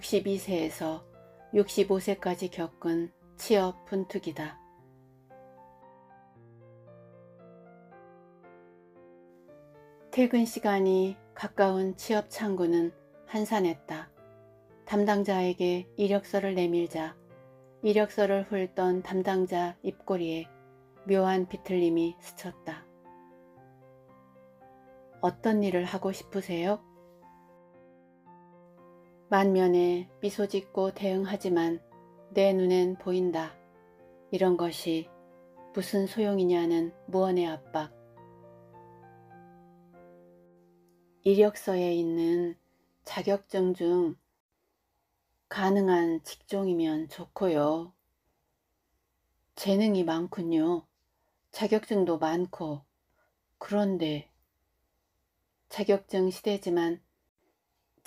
62세에서 65세까지 겪은 취업 분투기다. 퇴근 시간이 가까운 취업 창구는 한산했다. 담당자에게 이력서를 내밀자 이력서를 훑던 담당자 입꼬리에 묘한 비틀림이 스쳤다. 어떤 일을 하고 싶으세요? 만면에 미소 짓고 대응하지만 내 눈엔 보인다. 이런 것이 무슨 소용이냐는 무언의 압박. 이력서에 있는 자격증 중 가능한 직종이면 좋고요. 재능이 많군요. 자격증도 많고. 그런데 자격증 시대지만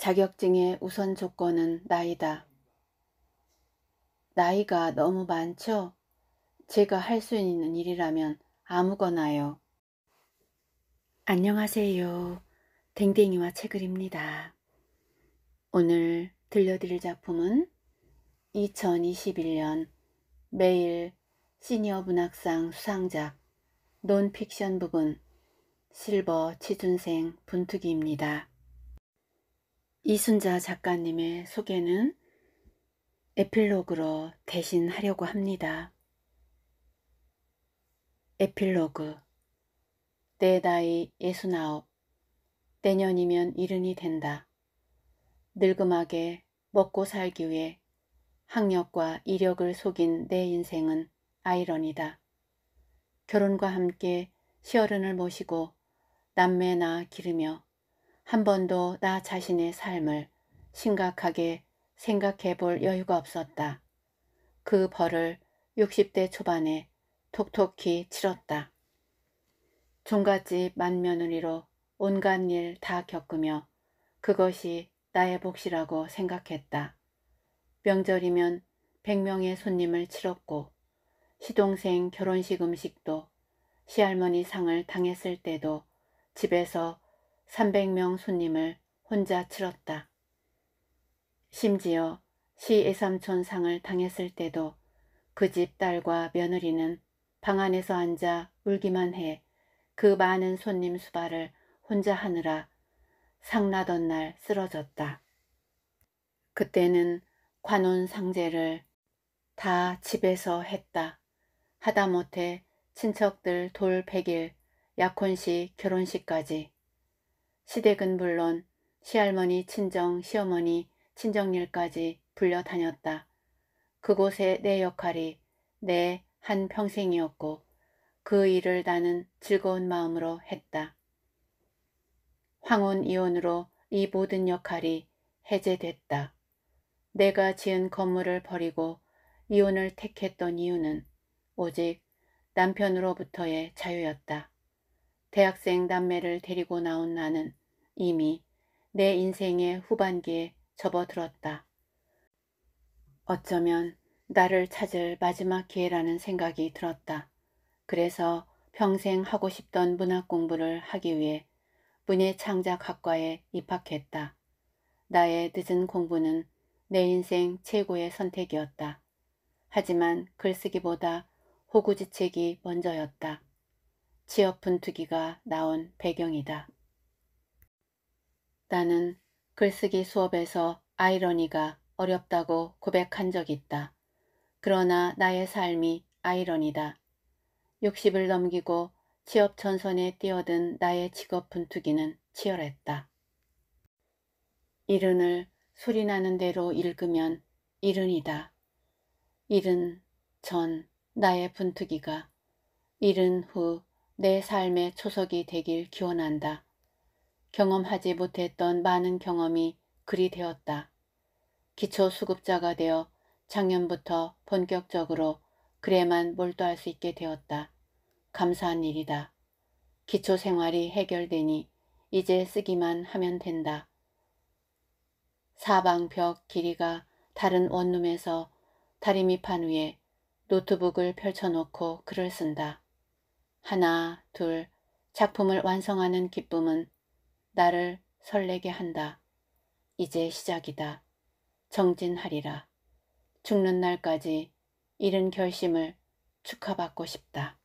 자격증의 우선 조건은 나이다. 나이가 너무 많죠? 제가 할 수 있는 일이라면 아무거나요. 안녕하세요. 댕댕이와 책을입니다. 오늘 들려드릴 작품은 2021년 매일 시니어 문학상 수상작 논픽션 부분 실버 취준생 분투기입니다. 이순자 작가님의 소개는 에필로그로 대신하려고 합니다. 에필로그 내 나이 예순아홉 내년이면 이른이 된다. 늙음하게 먹고 살기 위해 학력과 이력을 속인 내 인생은 아이러니다. 결혼과 함께 시어른을 모시고 남매나 기르며 한 번도 나 자신의 삶을 심각하게 생각해 볼 여유가 없었다. 그 벌을 60대 초반에 톡톡히 치렀다. 종갓집 만며느리로 온갖 일 다 겪으며 그것이 나의 복시라고 생각했다. 명절이면 100명의 손님을 치렀고 시동생 결혼식 음식도 시할머니 상을 당했을 때도 집에서 300명 손님을 혼자 치렀다. 심지어 시애삼촌 상을 당했을 때도 그 집 딸과 며느리는 방 안에서 앉아 울기만 해 그 많은 손님 수발을 혼자 하느라 상나던 날 쓰러졌다. 그때는 관혼 상제를 다 집에서 했다. 하다못해 친척들 돌 100일, 약혼식, 결혼식까지 시댁은 물론 시할머니, 친정, 시어머니, 친정일까지 불려 다녔다. 그곳의 내 역할이 내 한 평생이었고 그 일을 나는 즐거운 마음으로 했다. 황혼 이혼으로 이 모든 역할이 해제됐다. 내가 지은 건물을 버리고 이혼을 택했던 이유는 오직 남편으로부터의 자유였다. 대학생 남매를 데리고 나온 나는 이미 내 인생의 후반기에 접어들었다. 어쩌면 나를 찾을 마지막 기회라는 생각이 들었다. 그래서 평생 하고 싶던 문학 공부를 하기 위해 문예창작학과에 입학했다. 나의 늦은 공부는 내 인생 최고의 선택이었다. 하지만 글쓰기보다 호구지책이 먼저였다. 치어 분투기가 나온 배경이다. 나는 글쓰기 수업에서 아이러니가 어렵다고 고백한 적이 있다. 그러나 나의 삶이 아이러니다. 60을 넘기고 취업 전선에 뛰어든 나의 직업 분투기는 치열했다. 이른을 소리나는 대로 읽으면 이른이다. 이른 전 나의 분투기가 이른 후내 삶의 초석이 되길 기원한다. 경험하지 못했던 많은 경험이 그리 되었다. 기초 수급자가 되어 작년부터 본격적으로 그래만 몰두할 수 있게 되었다. 감사한 일이다. 기초 생활이 해결되니 이제 쓰기만 하면 된다. 사방벽 길이가 다른 원룸에서 다리 미판 위에 노트북을 펼쳐놓고 글을 쓴다. 하나, 둘, 작품을 완성하는 기쁨은 나를 설레게 한다. 이제 시작이다. 정진하리라. 죽는 날까지 이른 결심을 축하받고 싶다.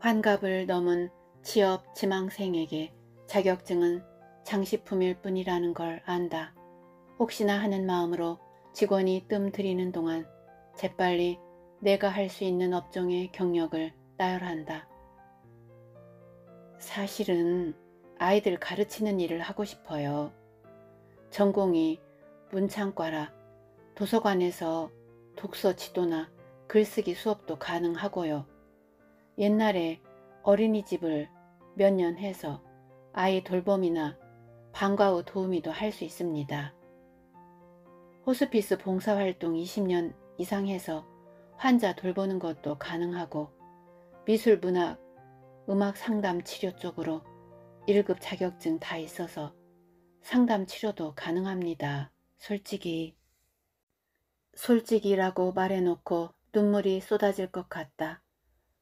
환갑을 넘은 취업 지망생에게 자격증은 장식품일 뿐이라는 걸 안다. 혹시나 하는 마음으로 직원이 뜸들이는 동안 재빨리 내가 할 수 있는 업종의 경력을 따열한다 사실은 아이들 가르치는 일을 하고 싶어요. 전공이 문창과라 도서관에서 독서 지도나 글쓰기 수업도 가능하고요. 옛날에 어린이집을 몇 년 해서 아이 돌봄이나 방과 후 도우미도 할 수 있습니다. 호스피스 봉사활동 20년 이상 해서 환자 돌보는 것도 가능하고 미술, 문학, 음악 상담 치료 쪽으로 1급 자격증 다 있어서 상담 치료도 가능합니다. 솔직히 솔직이라고 말해놓고 눈물이 쏟아질 것 같다.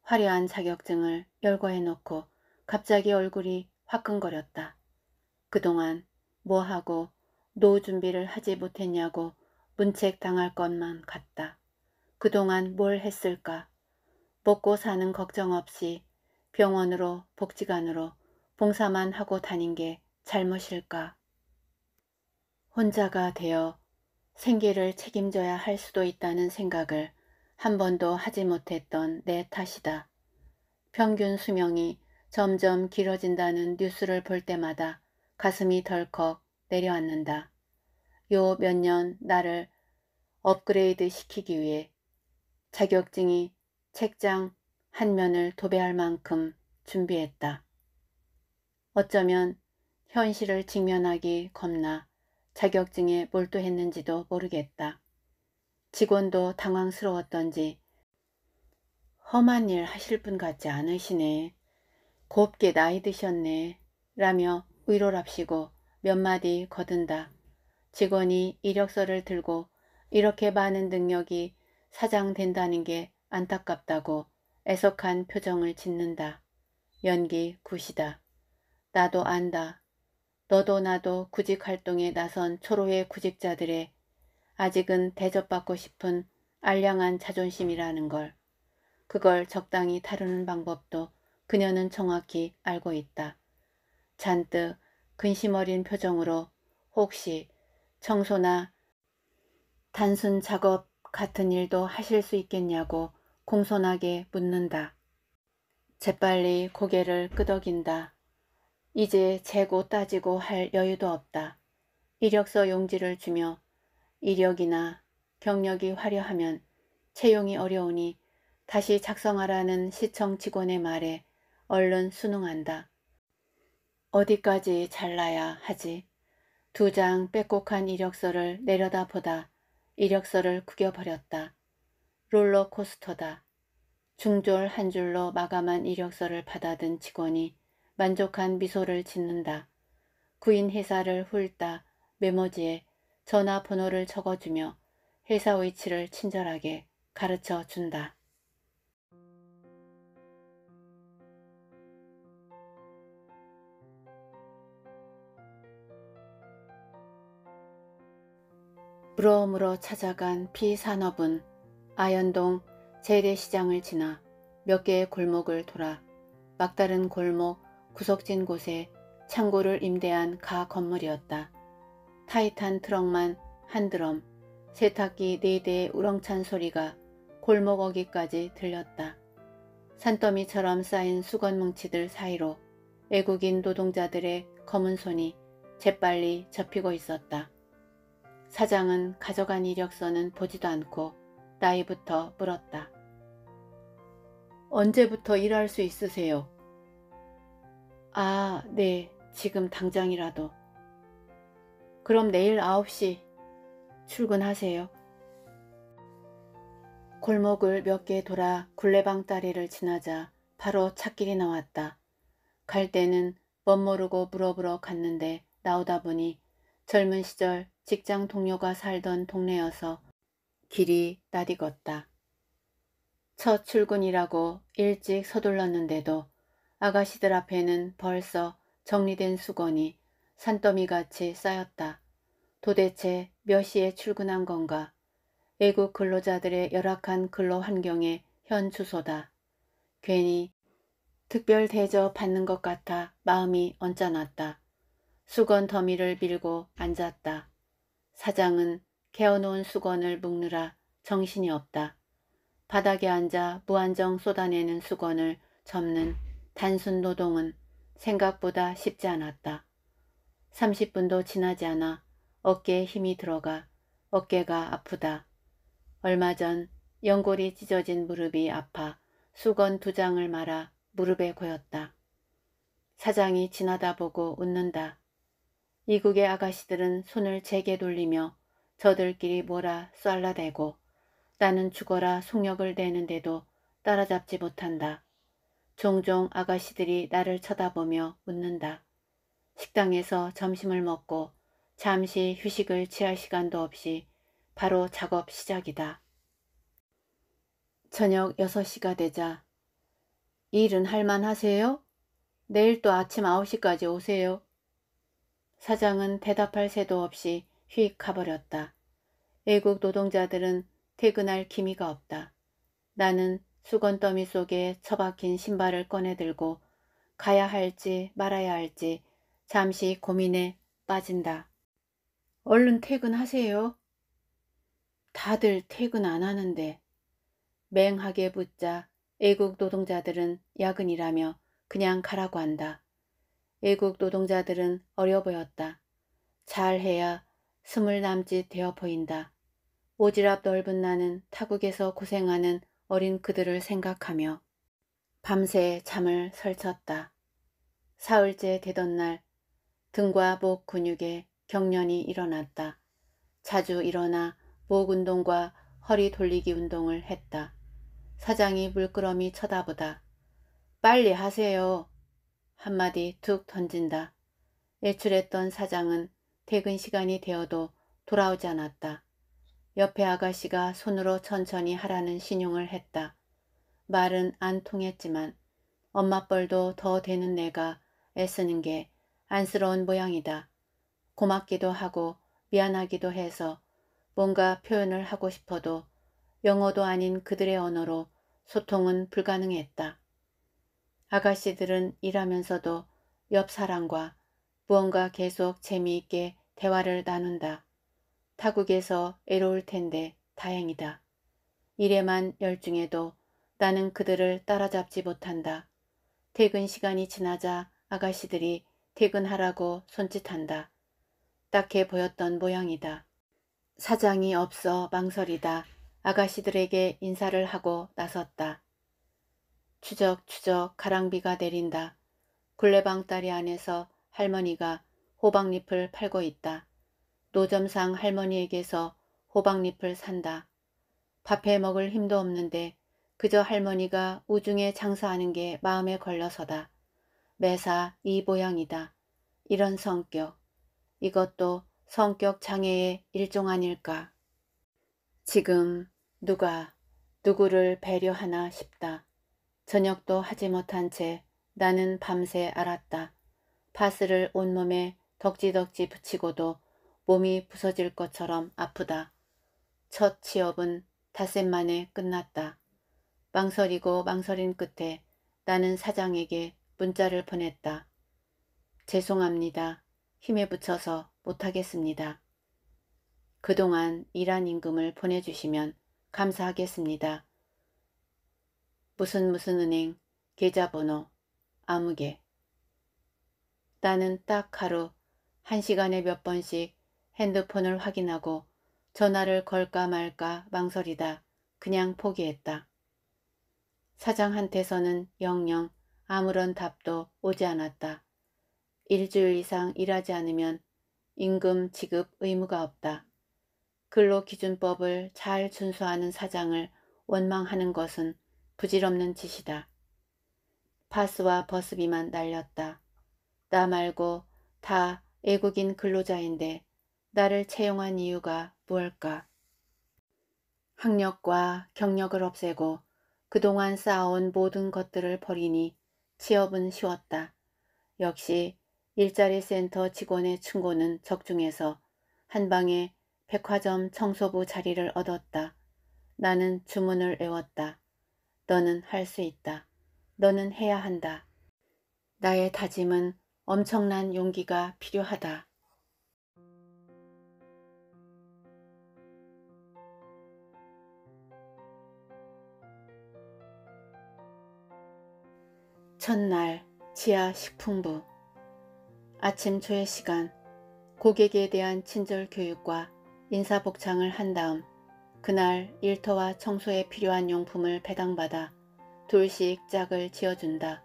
화려한 자격증을 열거해놓고 갑자기 얼굴이 화끈거렸다. 그동안 뭐하고 노후 준비를 하지 못했냐고 문책당할 것만 같다. 그동안 뭘 했을까? 먹고 사는 걱정 없이 병원으로 복지관으로 봉사만 하고 다닌 게 잘못일까? 혼자가 되어 생계를 책임져야 할 수도 있다는 생각을 한 번도 하지 못했던 내 탓이다. 평균 수명이 점점 길어진다는 뉴스를 볼 때마다 가슴이 덜컥 내려앉는다. 요 몇 년 나를 업그레이드 시키기 위해 자격증이 책장 한 면을 도배할 만큼 준비했다. 어쩌면 현실을 직면하기 겁나 자격증에 몰두했는지도 모르겠다. 직원도 당황스러웠던지 험한 일 하실 분 같지 않으시네. 곱게 나이 드셨네. 라며 위로랍시고 몇 마디 거둔다. 직원이 이력서를 들고 이렇게 많은 능력이 사장된다는 게 안타깝다고 애석한 표정을 짓는다. 연기 굿이다. 나도 안다. 너도 나도 구직 활동에 나선 초로의 구직자들의 아직은 대접받고 싶은 알량한 자존심이라는 걸. 그걸 적당히 다루는 방법도 그녀는 정확히 알고 있다. 잔뜩 근심 어린 표정으로 혹시 청소나 단순 작업 같은 일도 하실 수 있겠냐고 공손하게 묻는다. 재빨리 고개를 끄덕인다. 이제 재고 따지고 할 여유도 없다. 이력서 용지를 주며 이력이나 경력이 화려하면 채용이 어려우니 다시 작성하라는 시청 직원의 말에 얼른 순응한다. 어디까지 잘라야 하지? 두 장 빼곡한 이력서를 내려다보다 이력서를 구겨버렸다. 롤러코스터다. 중졸 한 줄로 마감한 이력서를 받아든 직원이 만족한 미소를 짓는다. 구인 회사를 훑다 메모지에 전화번호를 적어주며 회사 위치를 친절하게 가르쳐 준다. 부러움으로 찾아간 피산업은 아현동 재래시장을 지나 몇 개의 골목을 돌아 막다른 골목 구석진 곳에 창고를 임대한 가 건물이었다. 타이탄 트럭만 한 드럼, 세탁기 네 대의 우렁찬 소리가 골목 어기까지 들렸다. 산더미처럼 쌓인 수건 뭉치들 사이로 애국인 노동자들의 검은 손이 재빨리 접히고 있었다. 사장은 가져간 이력서는 보지도 않고 나이부터 물었다. 언제부터 일할 수 있으세요? 아, 네. 지금 당장이라도. 그럼 내일 9시 출근하세요. 골목을 몇 개 돌아 굴레방 다리를 지나자 바로 차길이 나왔다. 갈 때는 멋모르고 물어보러 갔는데 나오다 보니 젊은 시절 직장 동료가 살던 동네여서 길이 따디겄다. 첫 출근이라고 일찍 서둘렀는데도 아가씨들 앞에는 벌써 정리된 수건이 산더미같이 쌓였다. 도대체 몇 시에 출근한 건가? 외국 근로자들의 열악한 근로 환경의 현 주소다. 괜히 특별 대접 받는 것 같아 마음이 언짢았다. 수건 더미를 밀고 앉았다. 사장은 개어놓은 수건을 묶느라 정신이 없다. 바닥에 앉아 무한정 쏟아내는 수건을 접는 단순 노동은 생각보다 쉽지 않았다. 30분도 지나지 않아 어깨에 힘이 들어가 어깨가 아프다. 얼마 전 연골이 찢어진 무릎이 아파 수건 두 장을 말아 무릎에 고였다. 사장이 지나다 보고 웃는다. 이국의 아가씨들은 손을 제게 돌리며 저들끼리 몰아 쏠라대고 나는 죽어라 속력을 내는데도 따라잡지 못한다. 종종 아가씨들이 나를 쳐다보며 웃는다. 식당에서 점심을 먹고 잠시 휴식을 취할 시간도 없이 바로 작업 시작이다. 저녁 6시가 되자 일은 할만 하세요? 내일 또 아침 9시까지 오세요. 사장은 대답할 새도 없이 휙 가버렸다. 애국 노동자들은 퇴근할 기미가 없다. 나는 수건 더미 속에 처박힌 신발을 꺼내들고 가야 할지 말아야 할지 잠시 고민에 빠진다. 얼른 퇴근하세요. 다들 퇴근 안 하는데 맹하게 붙자 애국 노동자들은 야근이라며 그냥 가라고 한다. 외국 노동자들은 어려 보였다. 잘해야 스물 남짓 되어 보인다. 오지랖 넓은 나는 타국에서 고생하는 어린 그들을 생각하며 밤새 잠을 설쳤다. 사흘째 되던 날 등과 목 근육에 경련이 일어났다. 자주 일어나 목 운동과 허리 돌리기 운동을 했다. 사장이 물끄러미 쳐다보다. 빨리 하세요. 한마디 툭 던진다. 외출했던 사장은 퇴근 시간이 되어도 돌아오지 않았다. 옆에 아가씨가 손으로 천천히 하라는 신용을 했다. 말은 안 통했지만 엄마뻘도 더 되는 내가 애쓰는 게 안쓰러운 모양이다. 고맙기도 하고 미안하기도 해서 뭔가 표현을 하고 싶어도 영어도 아닌 그들의 언어로 소통은 불가능했다. 아가씨들은 일하면서도 옆 사람과 무언가 계속 재미있게 대화를 나눈다. 타국에서 애로울 텐데 다행이다. 일에만 열중해도 나는 그들을 따라잡지 못한다. 퇴근 시간이 지나자 아가씨들이 퇴근하라고 손짓한다. 딱해 보였던 모양이다. 사장이 없어 망설이다. 아가씨들에게 인사를 하고 나섰다. 추적추적 가랑비가 내린다. 굴레방다리 안에서 할머니가 호박잎을 팔고 있다. 노점상 할머니에게서 호박잎을 산다. 밥해 먹을 힘도 없는데 그저 할머니가 우중에 장사하는 게 마음에 걸려서다. 매사 이 모양이다. 이런 성격. 이것도 성격 장애의 일종 아닐까. 지금 누가 누구를 배려하나 싶다. 저녁도 하지 못한 채 나는 밤새 알았다. 파스를 온몸에 덕지덕지 붙이고도 몸이 부서질 것처럼 아프다. 첫 취업은 닷새 만에 끝났다. 망설이고 망설인 끝에 나는 사장에게 문자를 보냈다. 죄송합니다. 힘에 붙여서 못하겠습니다. 그동안 일한 임금을 보내주시면 감사하겠습니다. 무슨 무슨 은행 계좌번호 아무 개. 나는 딱 하루 한 시간에 몇 번씩 핸드폰을 확인하고 전화를 걸까 말까 망설이다 그냥 포기했다. 사장한테서는 영영 아무런 답도 오지 않았다. 일주일 이상 일하지 않으면 임금 지급 의무가 없다. 근로기준법을 잘 준수하는 사장을 원망하는 것은 부질없는 짓이다. 파스와 버스비만 날렸다. 나 말고 다외국인 근로자인데 나를 채용한 이유가 무엇일까? 학력과 경력을 없애고 그동안 쌓아온 모든 것들을 버리니 취업은 쉬웠다. 역시 일자리 센터 직원의 충고는 적중해서 한방에 백화점 청소부 자리를 얻었다. 나는 주문을 외웠다. 너는 할 수 있다. 너는 해야 한다. 나의 다짐은 엄청난 용기가 필요하다. 첫날 지하 식품부 아침 조회 시간 고객에 대한 친절 교육과 인사복창을 한 다음 그날 일터와 청소에 필요한 용품을 배당받아 둘씩 짝을 지어준다.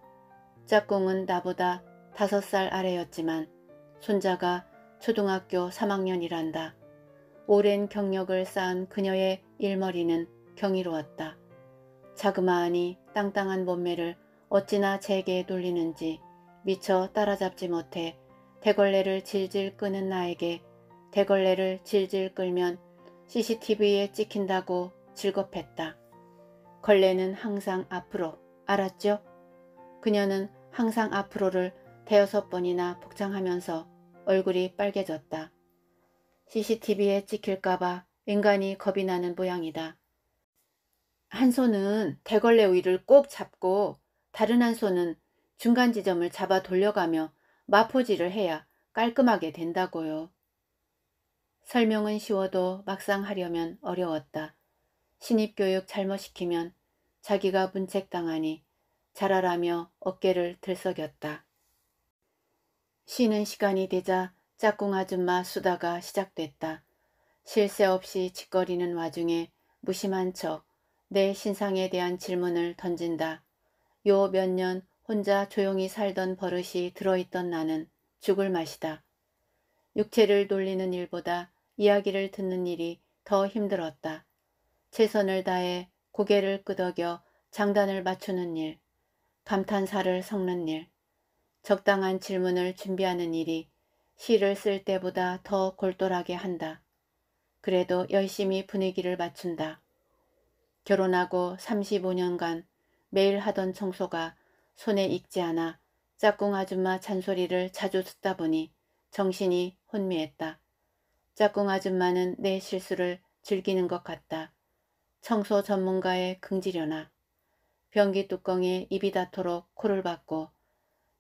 짝꿍은 나보다 다섯 살 아래였지만 손자가 초등학교 3학년이란다. 오랜 경력을 쌓은 그녀의 일머리는 경이로웠다. 자그마하니 땅땅한 몸매를 어찌나 제게 놀리는지 미처 따라잡지 못해 대걸레를 질질 끄는 나에게 대걸레를 질질 끌면 CCTV에 찍힌다고 즐겁했다. 걸레는 항상 앞으로, 알았죠? 그녀는 항상 앞으로를 대여섯 번이나 복장하면서 얼굴이 빨개졌다. CCTV에 찍힐까봐 인간이 겁이 나는 모양이다. 한 손은 대걸레 위를 꼭 잡고 다른 한 손은 중간 지점을 잡아 돌려가며 마포질을 해야 깔끔하게 된다고요. 설명은 쉬워도 막상 하려면 어려웠다. 신입교육 잘못 시키면 자기가 문책당하니 잘하라며 어깨를 들썩였다. 쉬는 시간이 되자 짝꿍 아줌마 수다가 시작됐다. 실세 없이 짓거리는 와중에 무심한 척 내 신상에 대한 질문을 던진다. 요 몇 년 혼자 조용히 살던 버릇이 들어있던 나는 죽을 맛이다. 육체를 돌리는 일보다 이야기를 듣는 일이 더 힘들었다. 최선을 다해 고개를 끄덕여 장단을 맞추는 일, 감탄사를 섞는 일, 적당한 질문을 준비하는 일이 시를 쓸 때보다 더 골똘하게 한다. 그래도 열심히 분위기를 맞춘다. 결혼하고 35년간 매일 하던 청소가 손에 익지 않아 짝꿍 아줌마 잔소리를 자주 듣다 보니 정신이 혼미했다. 짝꿍 아줌마는 내 실수를 즐기는 것 같다. 청소 전문가의 긍지려나. 변기 뚜껑에 입이 닿도록 코를 박고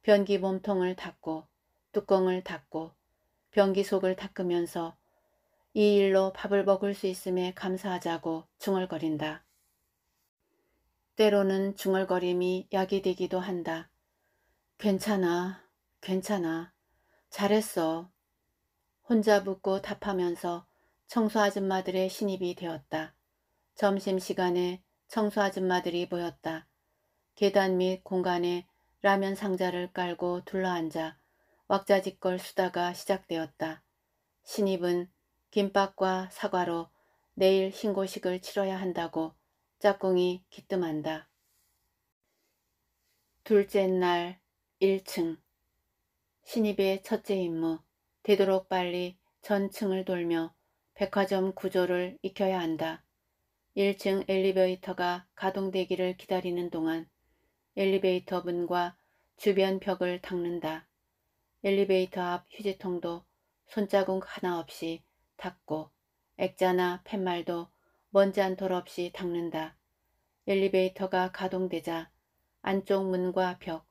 변기 몸통을 닦고 뚜껑을 닦고 변기 속을 닦으면서 이 일로 밥을 먹을 수 있음에 감사하자고 중얼거린다. 때로는 중얼거림이 약이 되기도 한다. 괜찮아, 괜찮아, 잘했어, 혼자 묻고 답하면서 청소 아줌마들의 신입이 되었다. 점심시간에 청소 아줌마들이 모였다. 계단 및 공간에 라면 상자를 깔고 둘러앉아 왁자지껄 수다가 시작되었다. 신입은 김밥과 사과로 내일 신고식을 치러야 한다고 짝꿍이 기뜸한다. 둘째 날 1층 신입의 첫째 임무 되도록 빨리 전층을 돌며 백화점 구조를 익혀야 한다. 1층 엘리베이터가 가동되기를 기다리는 동안 엘리베이터 문과 주변 벽을 닦는다. 엘리베이터 앞 휴지통도 손자국 하나 없이 닦고 액자나 팻말도 먼지 한톨 없이 닦는다. 엘리베이터가 가동되자 안쪽 문과 벽,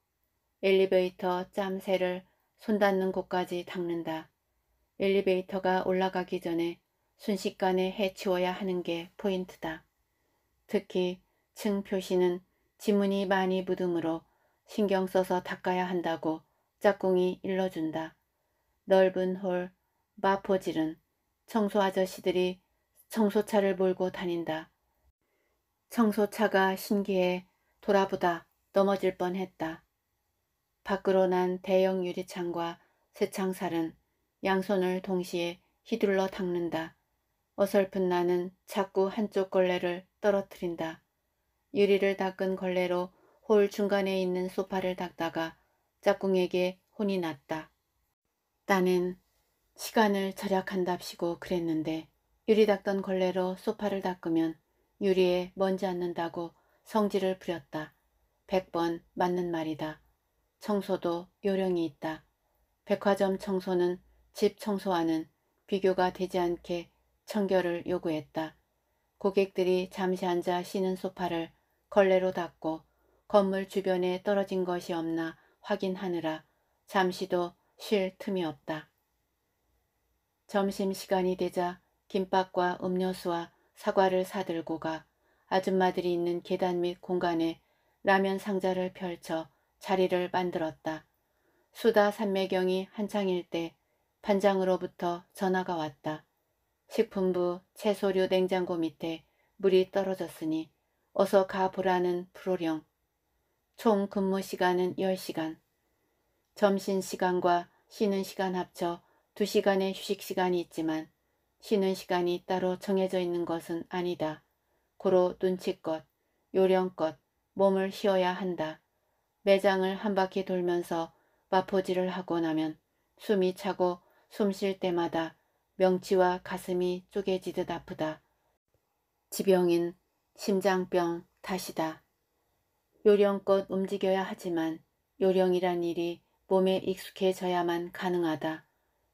엘리베이터 짬새를 손 닿는 곳까지 닦는다. 엘리베이터가 올라가기 전에 순식간에 해치워야 하는 게 포인트다. 특히 층 표시는 지문이 많이 묻으므로 신경 써서 닦아야 한다고 짝꿍이 일러준다. 넓은 홀, 마포질은 청소 아저씨들이 청소차를 몰고 다닌다. 청소차가 신기해 돌아보다 넘어질 뻔했다. 밖으로 난 대형 유리창과 새창살은 양손을 동시에 휘둘러 닦는다. 어설픈 나는 자꾸 한쪽 걸레를 떨어뜨린다. 유리를 닦은 걸레로 홀 중간에 있는 소파를 닦다가 짝꿍에게 혼이 났다. 나는 시간을 절약한답시고 그랬는데 유리 닦던 걸레로 소파를 닦으면 유리에 먼지 않는다고 성질을 부렸다. 백번 맞는 말이다. 청소도 요령이 있다. 백화점 청소는 집 청소와는 비교가 되지 않게 청결을 요구했다. 고객들이 잠시 앉아 쉬는 소파를 걸레로 닦고 건물 주변에 떨어진 것이 없나 확인하느라 잠시도 쉴 틈이 없다. 점심시간이 되자 김밥과 음료수와 사과를 사들고 가 아줌마들이 있는 계단 및 공간에 라면 상자를 펼쳐 자리를 만들었다. 수다 산매경이 한창일 때 반장으로부터 전화가 왔다. 식품부 채소류 냉장고 밑에 물이 떨어졌으니 어서 가보라는 프로령. 총 근무 시간은 10시간. 점심시간과 쉬는 시간 합쳐 2시간의 휴식시간이 있지만 쉬는 시간이 따로 정해져 있는 것은 아니다. 고로 눈치껏, 요령껏 몸을 쉬어야 한다. 매장을 한 바퀴 돌면서 마포질을 하고 나면 숨이 차고 숨 쉴 때마다 명치와 가슴이 쪼개지듯 아프다. 지병인 심장병 탓이다. 요령껏 움직여야 하지만 요령이란 일이 몸에 익숙해져야만 가능하다.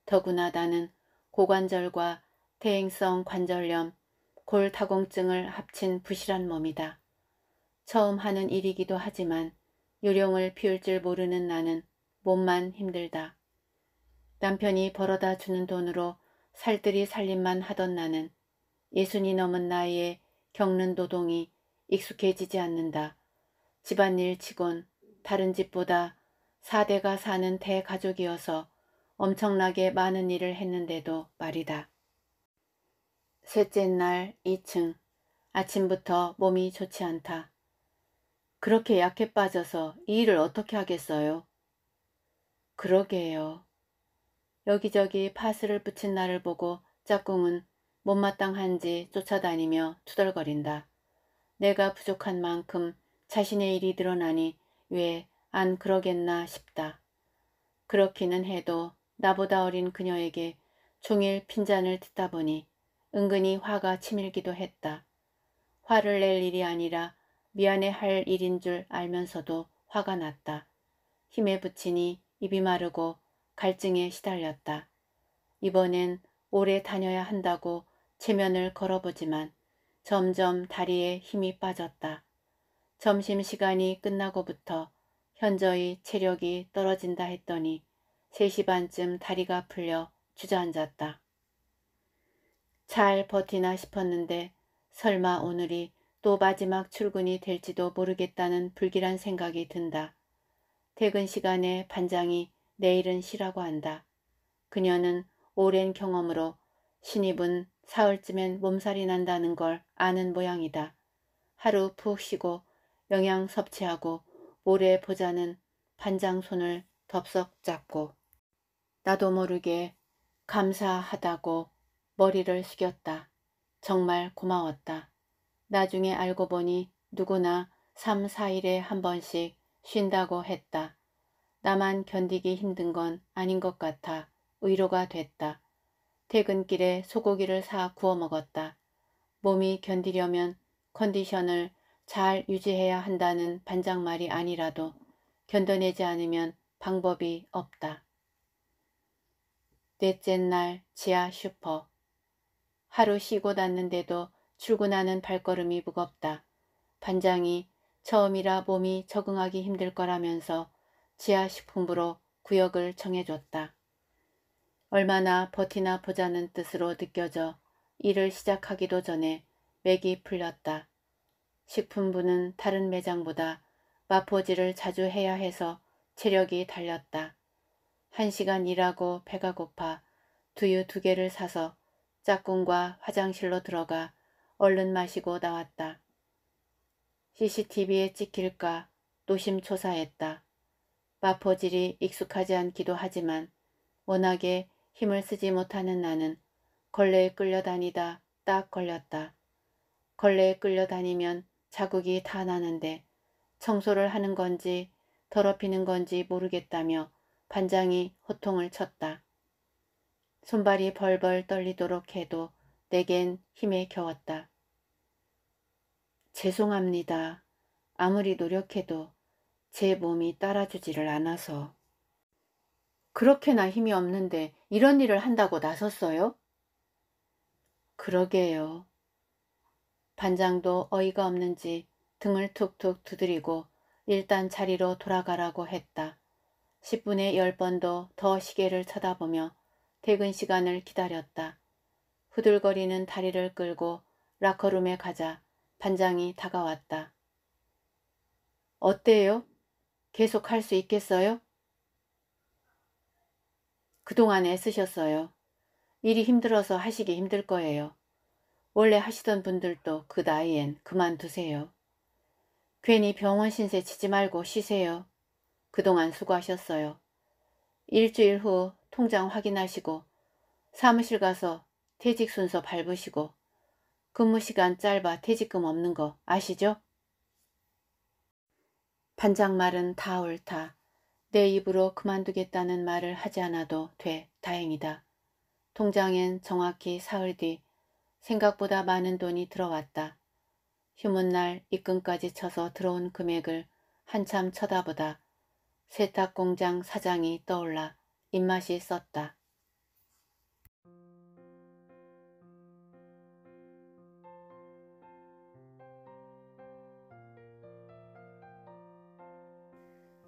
더구나 나는 고관절과 퇴행성 관절염, 골타공증을 합친 부실한 몸이다. 처음 하는 일이기도 하지만 요령을 피울 줄 모르는 나는 몸만 힘들다. 남편이 벌어다 주는 돈으로 살뜰히 살림만 하던 나는 예순이 넘은 나이에 겪는 노동이 익숙해지지 않는다. 집안일 치곤 다른 집보다 4대가 사는 대가족이어서 엄청나게 많은 일을 했는데도 말이다. 셋째 날 2층 아침부터 몸이 좋지 않다. 그렇게 약해 빠져서 이 일을 어떻게 하겠어요? 그러게요. 여기저기 파스를 붙인 나를 보고 짝꿍은 못마땅한지 쫓아다니며 투덜거린다. 내가 부족한 만큼 자신의 일이 드러나니 왜 안 그러겠나 싶다. 그렇기는 해도 나보다 어린 그녀에게 종일 핀잔을 듣다 보니 은근히 화가 치밀기도 했다. 화를 낼 일이 아니라 미안해 할 일인 줄 알면서도 화가 났다. 힘에 붙이니 입이 마르고 갈증에 시달렸다. 이번엔 오래 다녀야 한다고 체면을 걸어보지만 점점 다리에 힘이 빠졌다. 점심시간이 끝나고부터 현저히 체력이 떨어진다 했더니 3시 반쯤 다리가 풀려 주저앉았다. 잘 버티나 싶었는데 설마 오늘이 또 마지막 출근이 될지도 모르겠다는 불길한 생각이 든다. 퇴근 시간에 반장이 내일은 쉬라고 한다. 그녀는 오랜 경험으로 신입은 사흘쯤엔 몸살이 난다는 걸 아는 모양이다. 하루 푹 쉬고 영양 섭취하고 오래 보자는 반장 손을 덥석 잡고 나도 모르게 감사하다고 머리를 숙였다. 정말 고마웠다. 나중에 알고 보니 누구나 3, 4일에 한 번씩 쉰다고 했다. 나만 견디기 힘든 건 아닌 것 같아 의로가 됐다. 퇴근길에 소고기를 사 구워 먹었다. 몸이 견디려면 컨디션을 잘 유지해야 한다는 반장말이 아니라도 견뎌내지 않으면 방법이 없다. 넷째 날 지하 슈퍼 하루 쉬고 났는데도 출근하는 발걸음이 무겁다. 반장이 처음이라 몸이 적응하기 힘들 거라면서 지하식품부로 구역을 정해줬다. 얼마나 버티나 보자는 뜻으로 느껴져 일을 시작하기도 전에 맥이 풀렸다. 식품부는 다른 매장보다 마포질을 자주 해야 해서 체력이 달렸다. 한 시간 일하고 배가 고파 두유 두 개를 사서 짝꿍과 화장실로 들어가 얼른 마시고 나왔다. CCTV에 찍힐까 노심초사했다. 마포질이 익숙하지 않기도 하지만 워낙에 힘을 쓰지 못하는 나는 걸레에 끌려다니다 딱 걸렸다. 걸레에 끌려다니면 자국이 다 나는데 청소를 하는 건지 더럽히는 건지 모르겠다며 반장이 호통을 쳤다. 손발이 벌벌 떨리도록 해도 내겐 힘에 겨웠다. 죄송합니다. 아무리 노력해도 제 몸이 따라주지를 않아서. 그렇게나 힘이 없는데 이런 일을 한다고 나섰어요? 그러게요. 반장도 어이가 없는지 등을 툭툭 두드리고 일단 자리로 돌아가라고 했다. 10분에 10번도 더 시계를 쳐다보며 퇴근 시간을 기다렸다. 후들거리는 다리를 끌고 라커룸에 가자 반장이 다가왔다. 어때요? 계속 할 수 있겠어요? 그동안애 쓰셨어요. 일이 힘들어서 하시기 힘들 거예요. 원래 하시던 분들도 그 나이엔 그만두세요. 괜히 병원 신세 치지 말고 쉬세요. 그동안 수고하셨어요. 일주일 후 통장 확인하시고 사무실 가서 퇴직 순서 밟으시고 근무시간 짧아 퇴직금 없는 거 아시죠? 반장 말은 다 옳다. 내 입으로 그만두겠다는 말을 하지 않아도 돼. 다행이다. 통장엔 정확히 사흘 뒤 생각보다 많은 돈이 들어왔다. 휴문 날 입금까지 쳐서 들어온 금액을 한참 쳐다보다 세탁공장 사장이 떠올라 입맛이 썼다.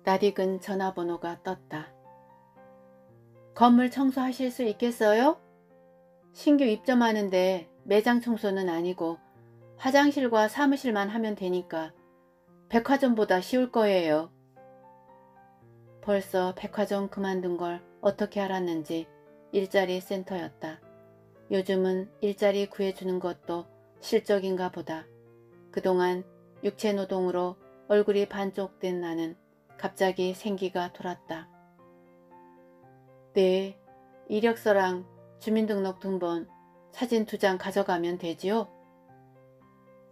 낯익은 전화번호가 떴다. 건물 청소하실 수 있겠어요? 신규 입점하는데 매장 청소는 아니고 화장실과 사무실만 하면 되니까 백화점보다 쉬울 거예요. 벌써 백화점 그만둔 걸 어떻게 알았는지 일자리 센터였다. 요즘은 일자리 구해주는 것도 실적인가 보다. 그동안 육체노동으로 얼굴이 반쪽된 나는 갑자기 생기가 돌았다. 네, 이력서랑 주민등록등본, 사진 두 장 가져가면 되지요?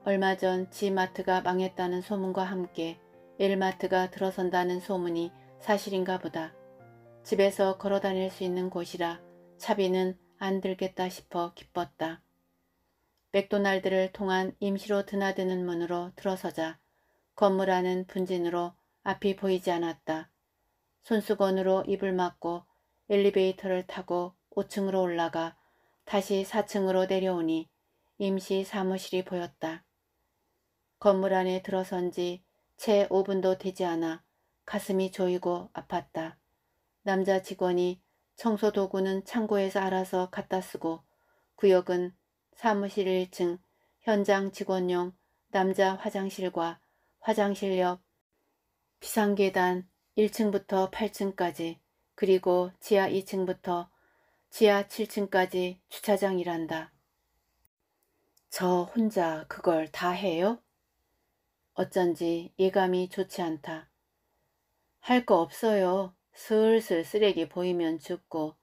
얼마 전 지마트가 망했다는 소문과 함께 일마트가 들어선다는 소문이 사실인가 보다. 집에서 걸어 다닐 수 있는 곳이라 차비는 안 들겠다 싶어 기뻤다. 맥도날드를 통한 임시로 드나드는 문으로 들어서자 건물 안은 분진으로 앞이 보이지 않았다. 손수건으로 입을 막고 엘리베이터를 타고 5층으로 올라가 다시 4층으로 내려오니 임시 사무실이 보였다. 건물 안에 들어선 지 채 5분도 되지 않아 가슴이 조이고 아팠다. 남자 직원이 청소 도구는 창고에서 알아서 갖다 쓰고 구역은 사무실 1층 현장 직원용 남자 화장실과 화장실 옆 비상계단 1층부터 8층까지 그리고 지하 2층부터 지하 7층까지 주차장이란다. 저 혼자 그걸 다 해요? 어쩐지 예감이 좋지 않다. 할 거 없어요. 슬슬 쓰레기 보이면 죽고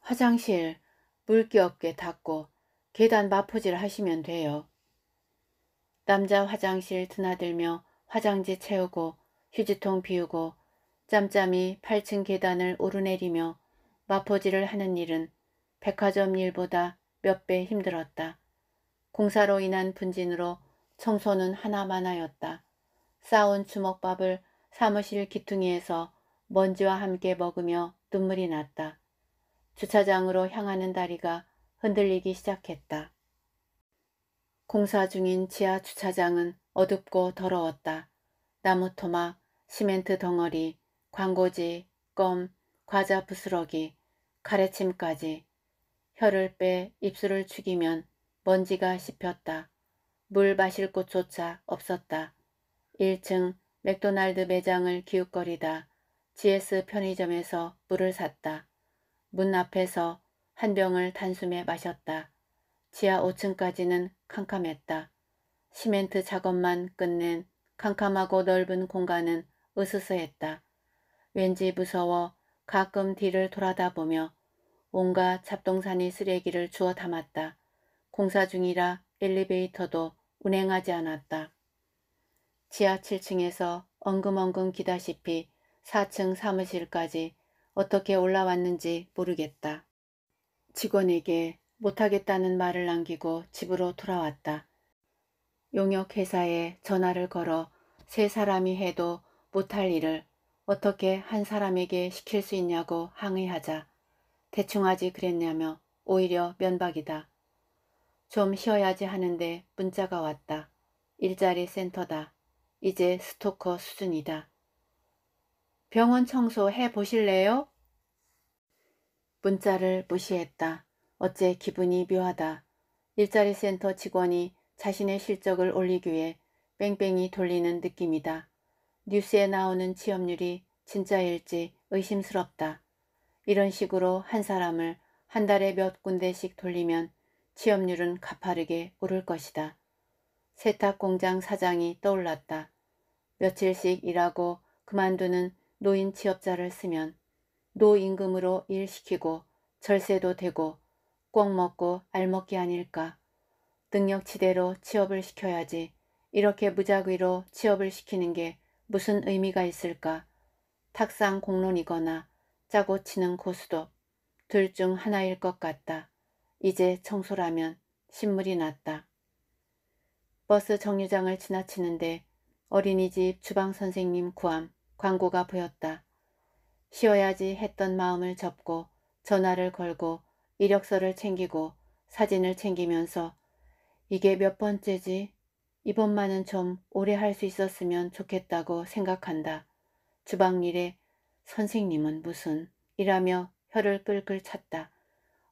화장실 물기 없게 닦고 계단 마포질 하시면 돼요. 남자 화장실 드나들며 화장지 채우고 휴지통 비우고 짬짬이 8층 계단을 오르내리며 마포질을 하는 일은 백화점 일보다 몇 배 힘들었다. 공사로 인한 분진으로 청소는 하나만 하였다. 싸운 주먹밥을 사무실 기퉁이에서 먼지와 함께 먹으며 눈물이 났다. 주차장으로 향하는 다리가 흔들리기 시작했다. 공사 중인 지하 주차장은 어둡고 더러웠다. 나무 토막, 시멘트 덩어리, 광고지, 껌, 과자 부스러기, 가래침까지 혀를 빼 입술을 축이면 먼지가 씹혔다. 물 마실 곳조차 없었다. 1층 맥도날드 매장을 기웃거리다. GS 편의점에서 물을 샀다. 문 앞에서 한 병을 단숨에 마셨다. 지하 5층까지는 캄캄했다. 시멘트 작업만 끝낸 캄캄하고 넓은 공간은 으스스했다. 왠지 무서워 가끔 뒤를 돌아다 보며 온갖 잡동산이 쓰레기를 주워 담았다. 공사 중이라 엘리베이터도 운행하지 않았다. 지하 7층에서 엉금엉금 기다시피 4층 사무실까지 어떻게 올라왔는지 모르겠다. 직원에게 못하겠다는 말을 남기고 집으로 돌아왔다. 용역 회사에 전화를 걸어 세 사람이 해도 못할 일을 어떻게 한 사람에게 시킬 수 있냐고 항의하자 대충 하지 그랬냐며 오히려 면박이다. 좀 쉬어야지 하는데 문자가 왔다. 일자리 센터다. 이제 스토커 수준이다. 병원 청소 해보실래요? 문자를 무시했다. 어째 기분이 묘하다. 일자리 센터 직원이 자신의 실적을 올리기 위해 뺑뺑이 돌리는 느낌이다. 뉴스에 나오는 취업률이 진짜일지 의심스럽다. 이런 식으로 한 사람을 한 달에 몇 군데씩 돌리면 취업률은 가파르게 오를 것이다. 세탁공장 사장이 떠올랐다. 며칠씩 일하고 그만두는 노인 취업자를 쓰면 노임금으로 일시키고 절세도 되고 꼭 먹고 알먹기 아닐까. 능력치대로 취업을 시켜야지. 이렇게 무작위로 취업을 시키는 게 무슨 의미가 있을까? 탁상 공론이거나 짜고 치는 고수도 둘 중 하나일 것 같다. 이제 청소라면 신물이 났다. 버스 정류장을 지나치는데 어린이집 주방선생님 구함 광고가 보였다. 쉬어야지 했던 마음을 접고 전화를 걸고 이력서를 챙기고 사진을 챙기면서 이게 몇 번째지? 이번만은 좀 오래 할 수 있었으면 좋겠다고 생각한다. 주방일에 선생님은 무슨 이라며 혀를 끌끌 찼다.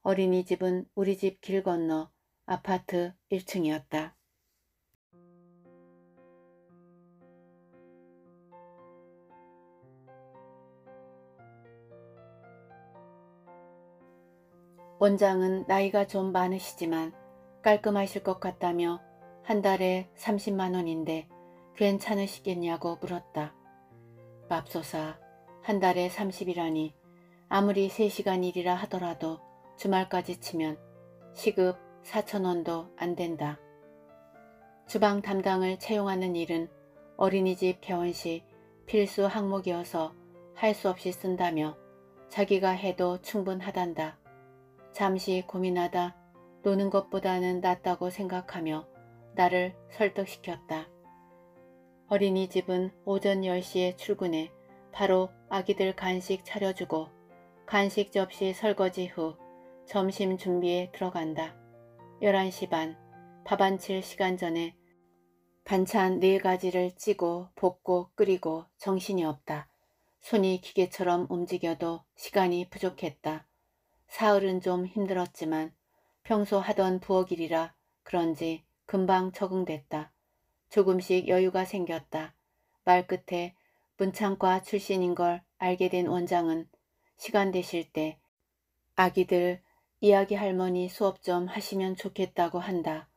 어린이집은 우리 집 길 건너 아파트 1층이었다. 원장은 나이가 좀 많으시지만 깔끔하실 것 같다며 한 달에 30만 원인데 괜찮으시겠냐고 물었다. 밥소사한 달에 30이라니 아무리 3시간 일이라 하더라도 주말까지 치면 시급 4천원도 안 된다. 주방 담당을 채용하는 일은 어린이집 개원시 필수 항목이어서 할 수 없이 쓴다며 자기가 해도 충분하단다. 잠시 고민하다 노는 것보다는 낫다고 생각하며 나를 설득시켰다. 어린이집은 오전 10시에 출근해 바로 아기들 간식 차려주고 간식 접시 설거지 후 점심 준비에 들어간다. 11시 반, 밥 안칠 시간 전에 반찬 4가지를 찌고 볶고 끓이고 정신이 없다. 손이 기계처럼 움직여도 시간이 부족했다. 사흘은 좀 힘들었지만 평소 하던 부엌일이라 그런지 금방 적응됐다. 조금씩 여유가 생겼다. 말끝에 문창과 출신인 걸 알게 된 원장은 시간 되실 때 아기들 이야기 할머니 수업 좀 하시면 좋겠다고 한다.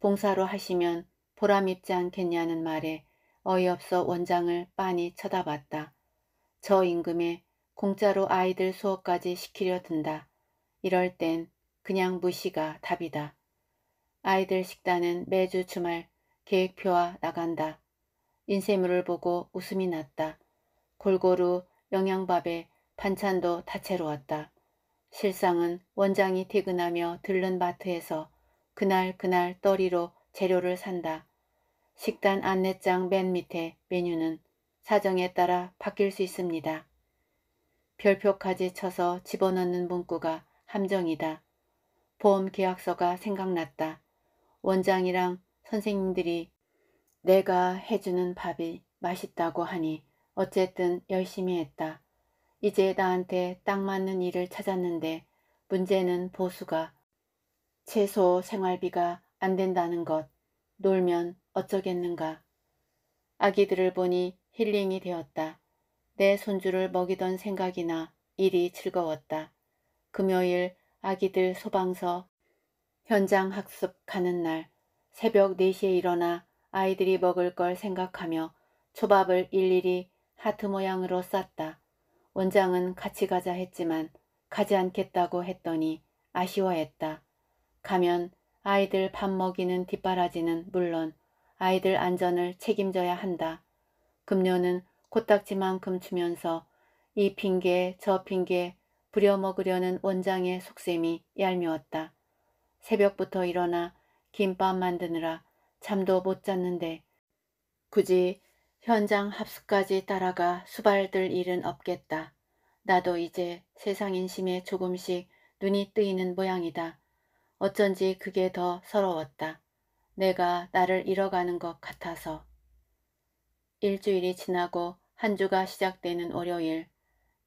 봉사로 하시면 보람 있지 않겠냐는 말에 어이없어 원장을 빤히 쳐다봤다. 저 임금에 공짜로 아이들 수업까지 시키려 든다. 이럴 땐 그냥 무시가 답이다. 아이들 식단은 매주 주말 계획표와 나간다. 인쇄물을 보고 웃음이 났다. 골고루 영양밥에 반찬도 다채로웠다. 실상은 원장이 퇴근하며 들른 마트에서 그날 그날 떠리로 재료를 산다. 식단 안내장 맨 밑에 메뉴는 사정에 따라 바뀔 수 있습니다. 별표까지 쳐서 집어넣는 문구가 함정이다. 보험 계약서가 생각났다. 원장이랑 선생님들이 내가 해주는 밥이 맛있다고 하니 어쨌든 열심히 했다. 이제 나한테 딱 맞는 일을 찾았는데 문제는 보수가 최소 생활비가 안 된다는 것. 놀면 어쩌겠는가. 아기들을 보니 힐링이 되었다. 내 손주를 먹이던 생각이나 일이 즐거웠다. 금요일 아기들 소방서 현장 학습 가는 날 새벽 4시에 일어나 아이들이 먹을 걸 생각하며 초밥을 일일이 하트 모양으로 쌌다. 원장은 같이 가자 했지만 가지 않겠다고 했더니 아쉬워했다. 가면 아이들 밥 먹이는 뒷바라지는 물론 아이들 안전을 책임져야 한다. 금년은 코딱지만큼 주면서 이 핑계 저 핑계 부려먹으려는 원장의 속셈이 얄미웠다. 새벽부터 일어나 김밥 만드느라 잠도 못 잤는데 굳이 현장 합숙까지 따라가 수발들 일은 없겠다. 나도 이제 세상 인심에 조금씩 눈이 뜨이는 모양이다. 어쩐지 그게 더 서러웠다. 내가 나를 잃어가는 것 같아서. 일주일이 지나고 한 주가 시작되는 월요일.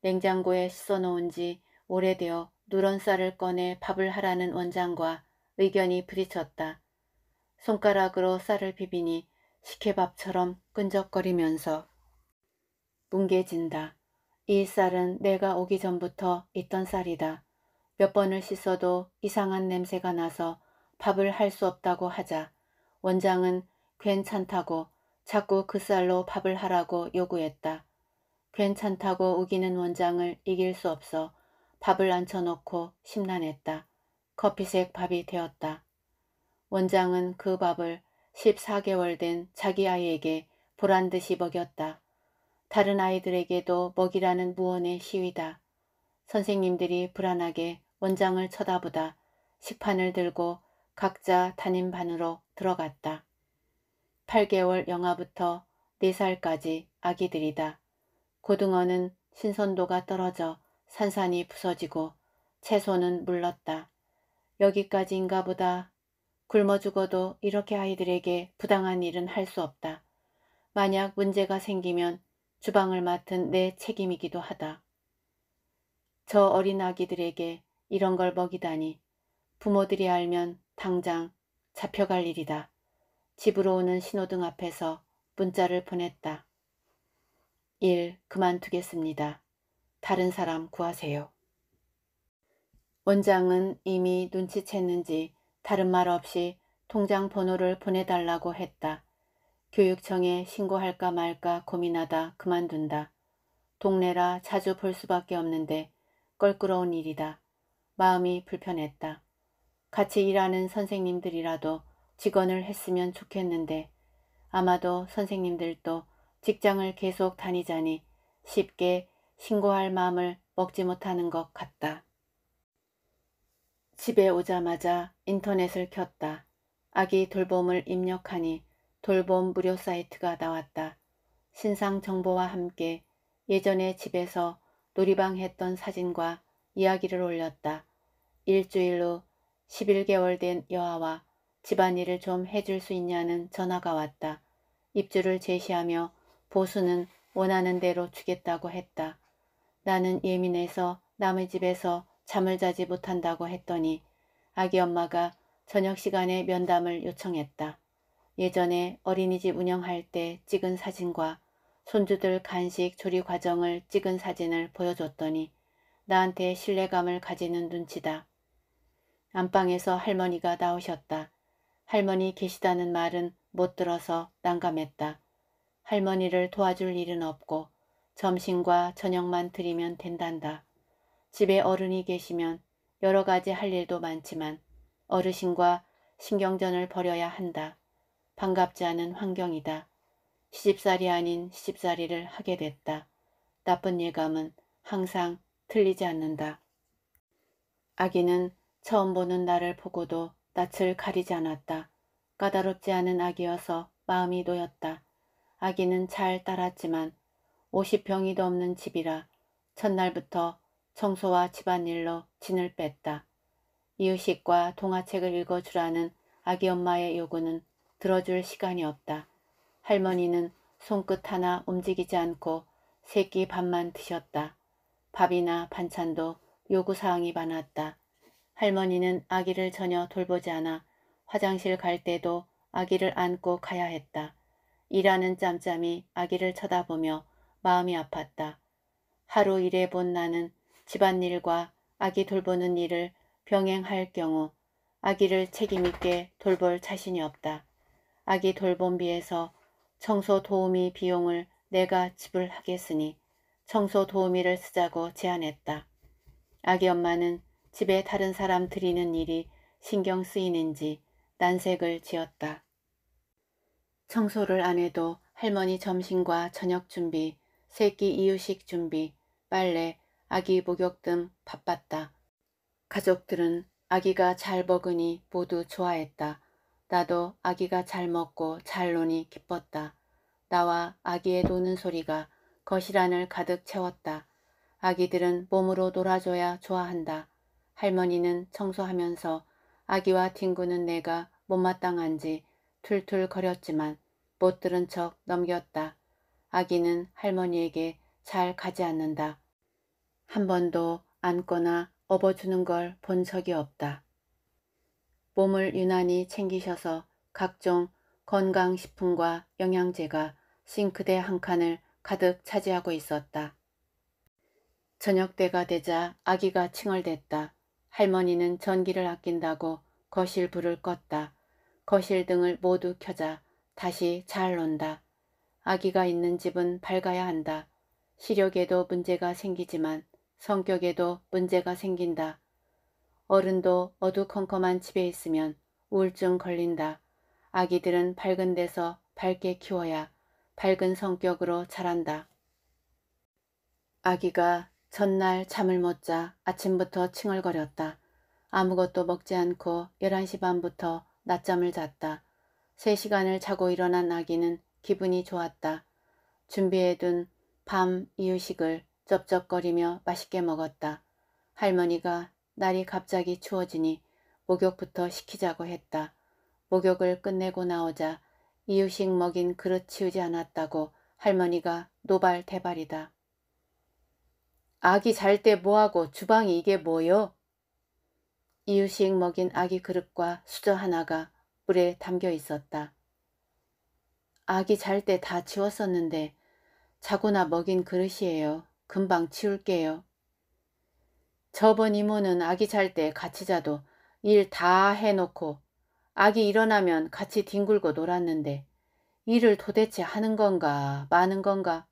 냉장고에 씻어놓은 지 오래되어 누런 쌀을 꺼내 밥을 하라는 원장과 의견이 부딪혔다. 손가락으로 쌀을 비비니 식혜밥처럼 끈적거리면서 뭉개진다. 이 쌀은 내가 오기 전부터 있던 쌀이다. 몇 번을 씻어도 이상한 냄새가 나서 밥을 할 수 없다고 하자 원장은 괜찮다고 자꾸 그 쌀로 밥을 하라고 요구했다. 괜찮다고 우기는 원장을 이길 수 없어 밥을 앉혀놓고 심란했다. 커피색 밥이 되었다. 원장은 그 밥을 14개월 된 자기 아이에게 보란 듯이 먹였다. 다른 아이들에게도 먹이라는 무언의 시위다. 선생님들이 불안하게 원장을 쳐다보다 식판을 들고 각자 담임반으로 들어갔다. 8개월 영아부터 4살까지 아기들이다. 고등어는 신선도가 떨어져 산산이 부서지고 채소는 물렀다. 여기까지인가 보다. 굶어 죽어도 이렇게 아이들에게 부당한 일은 할 수 없다. 만약 문제가 생기면 주방을 맡은 내 책임이기도 하다. 저 어린 아기들에게 이런 걸 먹이다니 부모들이 알면 당장 잡혀갈 일이다. 집으로 오는 신호등 앞에서 문자를 보냈다. 일 그만두겠습니다. 다른 사람 구하세요. 원장은 이미 눈치챘는지 다른 말 없이 통장 번호를 보내달라고 했다. 교육청에 신고할까 말까 고민하다 그만둔다. 동네라 자주 볼 수밖에 없는데 껄끄러운 일이다. 마음이 불편했다. 같이 일하는 선생님들이라도 직원을 했으면 좋겠는데 아마도 선생님들도 직장을 계속 다니자니 쉽게 신고할 마음을 먹지 못하는 것 같다. 집에 오자마자 인터넷을 켰다. 아기 돌봄을 입력하니 돌봄 무료 사이트가 나왔다. 신상 정보와 함께 예전에 집에서 놀이방 했던 사진과 이야기를 올렸다. 일주일 로 11개월 된 여아와 집안일을 좀 해줄 수 있냐는 전화가 왔다. 입주를 제시하며 보수는 원하는 대로 주겠다고 했다. 나는 예민해서 남의 집에서 잠을 자지 못한다고 했더니 아기 엄마가 저녁 시간에 면담을 요청했다. 예전에 어린이집 운영할 때 찍은 사진과 손주들 간식 조리 과정을 찍은 사진을 보여줬더니 나한테 신뢰감을 가지는 눈치다. 안방에서 할머니가 나오셨다. 할머니 계시다는 말은 못 들어서 난감했다. 할머니를 도와줄 일은 없고 점심과 저녁만 드리면 된단다. 집에 어른이 계시면 여러 가지 할 일도 많지만 어르신과 신경전을 벌여야 한다. 반갑지 않은 환경이다. 시집살이 아닌 시집살이를 하게 됐다. 나쁜 예감은 항상 틀리지 않는다. 아기는 처음 보는 나를 보고도 낯을 가리지 않았다. 까다롭지 않은 아기여서 마음이 놓였다. 아기는 잘 따랐지만 50평이 넘는 집이라 첫날부터 청소와 집안일로 진을 뺐다. 이유식과 동화책을 읽어주라는 아기 엄마의 요구는 들어줄 시간이 없다. 할머니는 손끝 하나 움직이지 않고 새끼 밥만 드셨다. 밥이나 반찬도 요구사항이 많았다. 할머니는 아기를 전혀 돌보지 않아 화장실 갈 때도 아기를 안고 가야 했다. 일하는 짬짬이 아기를 쳐다보며 마음이 아팠다. 하루 일해본 나는 집안일과 아기 돌보는 일을 병행할 경우 아기를 책임있게 돌볼 자신이 없다. 아기 돌봄비에서 청소 도우미 비용을 내가 지불하겠으니 청소 도우미를 쓰자고 제안했다. 아기 엄마는 집에 다른 사람 들이는 일이 신경 쓰이는지 난색을 지었다. 청소를 안 해도 할머니 점심과 저녁 준비, 새끼 이유식 준비, 빨래, 아기 목욕 등 바빴다. 가족들은 아기가 잘 먹으니 모두 좋아했다. 나도 아기가 잘 먹고 잘 노니 기뻤다. 나와 아기의 노는 소리가 거실 안을 가득 채웠다. 아기들은 몸으로 놀아줘야 좋아한다. 할머니는 청소하면서 아기와 뒹구는 내가 못마땅한지 툴툴거렸지만 못 들은 척 넘겼다. 아기는 할머니에게 잘 가지 않는다. 한 번도 안거나 업어주는 걸 본 적이 없다. 몸을 유난히 챙기셔서 각종 건강식품과 영양제가 싱크대 한 칸을 가득 차지하고 있었다. 저녁 때가 되자 아기가 칭얼댔다. 할머니는 전기를 아낀다고 거실 불을 껐다. 거실 등을 모두 켜자 다시 잘 논다. 아기가 있는 집은 밝아야 한다. 시력에도 문제가 생기지만 성격에도 문제가 생긴다. 어른도 어두컴컴한 집에 있으면 우울증 걸린다. 아기들은 밝은 데서 밝게 키워야 밝은 성격으로 자란다. 아기가 전날 잠을 못 자 아침부터 칭얼거렸다. 아무것도 먹지 않고 11시 반부터 낮잠을 잤다. 3시간을 자고 일어난 아기는 기분이 좋았다. 준비해둔 밤 이유식을 쩝쩝거리며 맛있게 먹었다. 할머니가 날이 갑자기 추워지니 목욕부터 시키자고 했다. 목욕을 끝내고 나오자 이유식 먹인 그릇 치우지 않았다고 할머니가 노발대발이다. 아기 잘 때 뭐하고 주방이 이게 뭐요? 이유식 먹인 아기 그릇과 수저 하나가 물에 담겨 있었다. 아기 잘 때 다 치웠었는데 자고나 먹인 그릇이에요. 금방 치울게요. 저번 이모는 아기 잘 때 같이 자도 일 다 해놓고 아기 일어나면 같이 뒹굴고 놀았는데 일을 도대체 하는 건가 마는 건가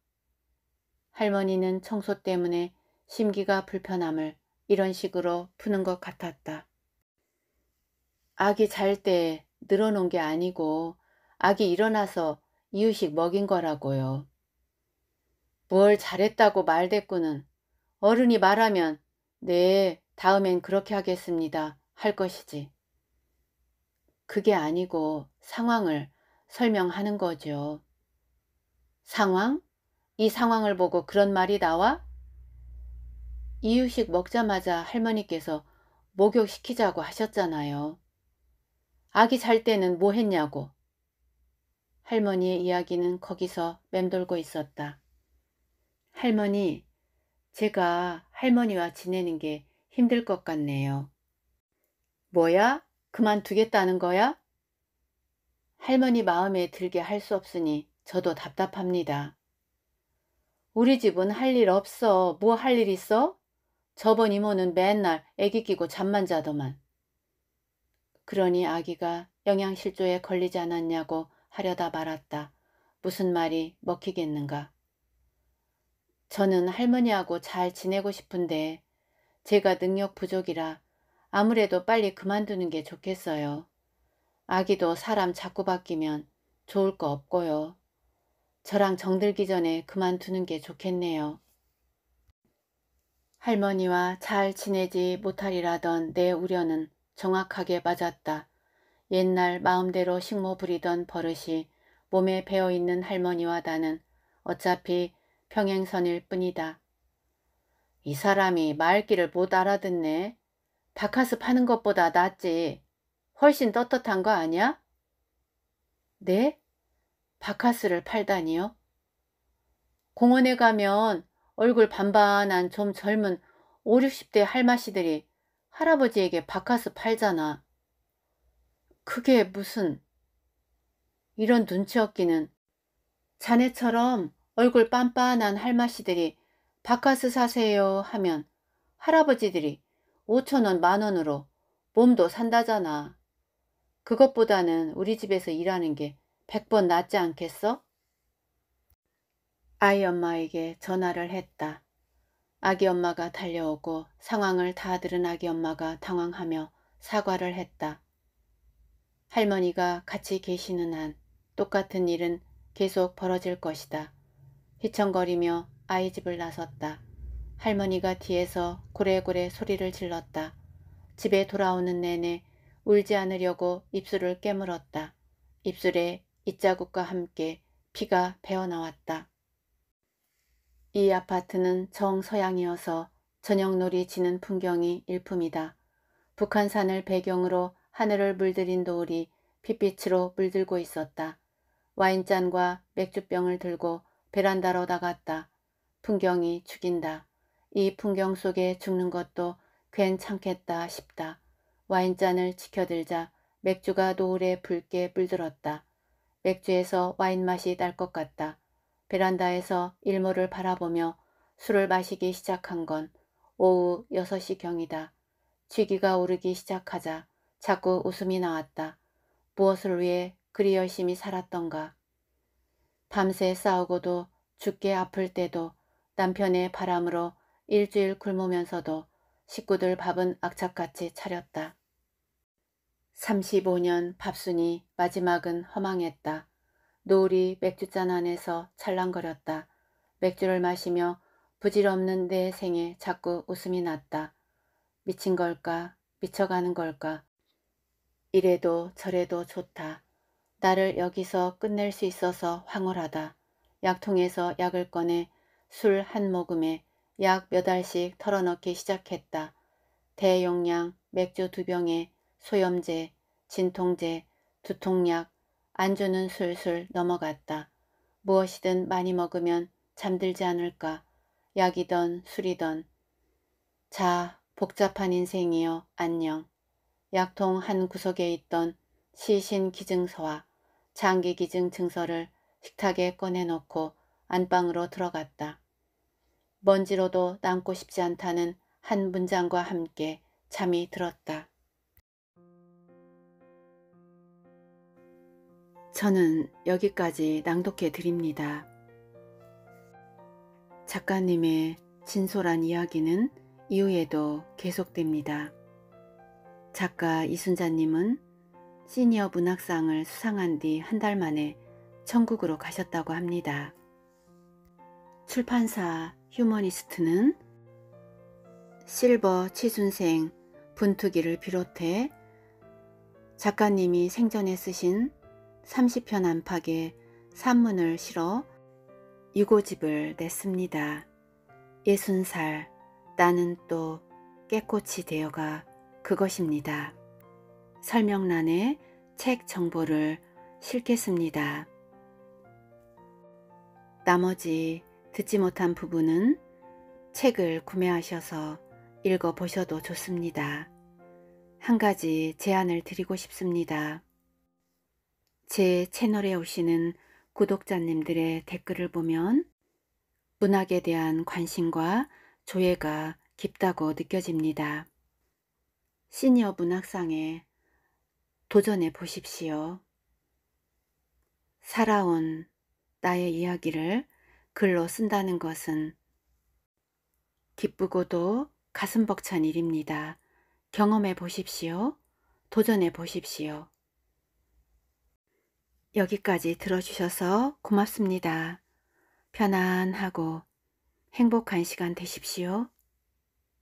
할머니는 청소 때문에 심기가 불편함을 이런 식으로 푸는 것 같았다. 아기 잘 때 늘어놓은 게 아니고 아기 일어나서 이유식 먹인 거라고요. 뭘 잘했다고 말대꾸는 어른이 말하면 네, 다음엔 그렇게 하겠습니다 할 것이지. 그게 아니고 상황을 설명하는 거죠. 상황? 이 상황을 보고 그런 말이 나와? 이유식 먹자마자 할머니께서 목욕시키자고 하셨잖아요. 아기 잘 때는 뭐 했냐고. 할머니의 이야기는 거기서 맴돌고 있었다. 할머니, 제가 할머니와 지내는 게 힘들 것 같네요. 뭐야? 그만두겠다는 거야? 할머니 마음에 들게 할 수 없으니 저도 답답합니다. 우리 집은 할 일 없어. 뭐 할 일 있어? 저번 이모는 맨날 애기 끼고 잠만 자더만. 그러니 아기가 영양실조에 걸리지 않았냐고 하려다 말았다. 무슨 말이 먹히겠는가. 저는 할머니하고 잘 지내고 싶은데 제가 능력 부족이라 아무래도 빨리 그만두는 게 좋겠어요. 아기도 사람 자꾸 바뀌면 좋을 거 없고요. 저랑 정들기 전에 그만두는 게 좋겠네요. 할머니와 잘 지내지 못하리라던 내 우려는 정확하게 맞았다. 옛날 마음대로 식모 부리던 버릇이 몸에 배어있는 할머니와 나는 어차피 평행선일 뿐이다. 이 사람이 말귀를 못 알아듣네. 바카스 파는 것보다 낫지. 훨씬 떳떳한 거 아니야? 네? 바카스를 팔다니요? 공원에 가면 얼굴 반반한 좀 젊은 5, 60대 할마씨들이 할아버지에게 바카스 팔잖아. 그게 무슨... 이런 눈치 없기는 자네처럼 얼굴 빤빤한 할마씨들이 바카스 사세요 하면 할아버지들이 5천원 만원으로 몸도 산다잖아. 그것보다는 우리 집에서 일하는 게 100번 낫지 않겠어? 아이 엄마에게 전화를 했다. 아기 엄마가 달려오고 상황을 다 들은 아기 엄마가 당황하며 사과를 했다. 할머니가 같이 계시는 한 똑같은 일은 계속 벌어질 것이다. 휘청거리며 아이 집을 나섰다. 할머니가 뒤에서 고래고래 소리를 질렀다. 집에 돌아오는 내내 울지 않으려고 입술을 깨물었다. 입술에 이자국과 함께 피가 배어나왔다. 이 아파트는 정서양이어서 저녁놀이 지는 풍경이 일품이다. 북한산을 배경으로 하늘을 물들인 노을이 핏빛으로 물들고 있었다. 와인잔과 맥주병을 들고 베란다로 나갔다. 풍경이 죽인다. 이 풍경 속에 죽는 것도 괜찮겠다 싶다. 와인잔을 지켜들자 맥주가 노을에 붉게 물들었다. 맥주에서 와인 맛이 날 것 같다. 베란다에서 일몰을 바라보며 술을 마시기 시작한 건 오후 6시경이다. 취기가 오르기 시작하자 자꾸 웃음이 나왔다. 무엇을 위해 그리 열심히 살았던가. 밤새 싸우고도 죽게 아플 때도 남편의 바람으로 일주일 굶으면서도 식구들 밥은 악착같이 차렸다. 35년 밥순이 마지막은 허망했다. 노을이 맥주잔 안에서 찰랑거렸다. 맥주를 마시며 부질없는 내 생에 자꾸 웃음이 났다. 미친 걸까? 미쳐가는 걸까? 이래도 저래도 좋다. 나를 여기서 끝낼 수 있어서 황홀하다. 약통에서 약을 꺼내 술 한 모금에 약 몇 알씩 털어넣기 시작했다. 대용량 맥주 두 병에 소염제, 진통제, 두통약, 안주는 술술 넘어갔다. 무엇이든 많이 먹으면 잠들지 않을까. 약이던 술이던. 자, 복잡한 인생이여 안녕. 약통 한 구석에 있던 시신 기증서와 장기 기증 증서를 식탁에 꺼내놓고 안방으로 들어갔다. 먼지로도 남고 싶지 않다는 한 문장과 함께 잠이 들었다. 저는 여기까지 낭독해 드립니다. 작가님의 진솔한 이야기는 이후에도 계속됩니다. 작가 이순자님은 시니어 문학상을 수상한 뒤 한 달 만에 천국으로 가셨다고 합니다. 출판사 휴머니스트는 실버 치순생 분투기를 비롯해 작가님이 생전에 쓰신 30편 안팎의 산문을 실어 유고집을 냈습니다. 예순 살 나는 또 깨꽃이 되어가 그것입니다. 설명란에 책 정보를 실겠습니다. 나머지 듣지 못한 부분은 책을 구매하셔서 읽어 보셔도 좋습니다. 한 가지 제안을 드리고 싶습니다. 제 채널에 오시는 구독자님들의 댓글을 보면 문학에 대한 관심과 조예가 깊다고 느껴집니다. 시니어 문학상에 도전해 보십시오. 살아온 나의 이야기를 글로 쓴다는 것은 기쁘고도 가슴 벅찬 일입니다. 경험해 보십시오. 도전해 보십시오. 여기까지 들어주셔서 고맙습니다. 편안하고 행복한 시간 되십시오.